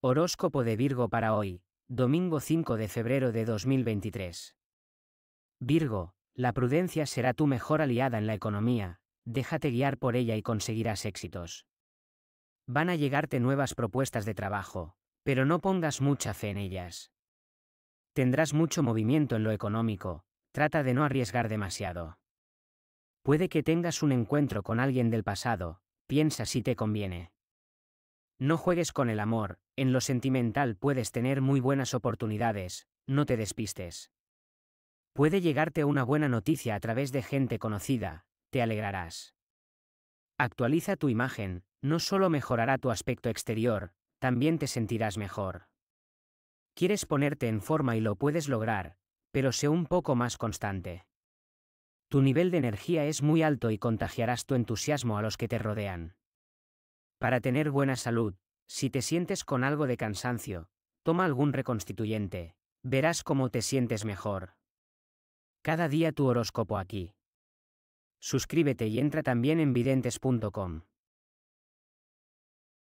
Horóscopo de Virgo para hoy, domingo 5 de febrero de 2023. Virgo, la prudencia será tu mejor aliada en la economía, déjate guiar por ella y conseguirás éxitos. Van a llegarte nuevas propuestas de trabajo, pero no pongas mucha fe en ellas. Tendrás mucho movimiento en lo económico, trata de no arriesgar demasiado. Puede que tengas un encuentro con alguien del pasado, piensa si te conviene. No juegues con el amor, en lo sentimental puedes tener muy buenas oportunidades, no te despistes. Puede llegarte una buena noticia a través de gente conocida, te alegrarás. Actualiza tu imagen, no solo mejorará tu aspecto exterior, también te sentirás mejor. Quieres ponerte en forma y lo puedes lograr, pero sé un poco más constante. Tu nivel de energía es muy alto y contagiarás tu entusiasmo a los que te rodean. Para tener buena salud, si te sientes con algo de cansancio, toma algún reconstituyente, verás cómo te sientes mejor. Cada día tu horóscopo aquí. Suscríbete y entra también en videntes.com.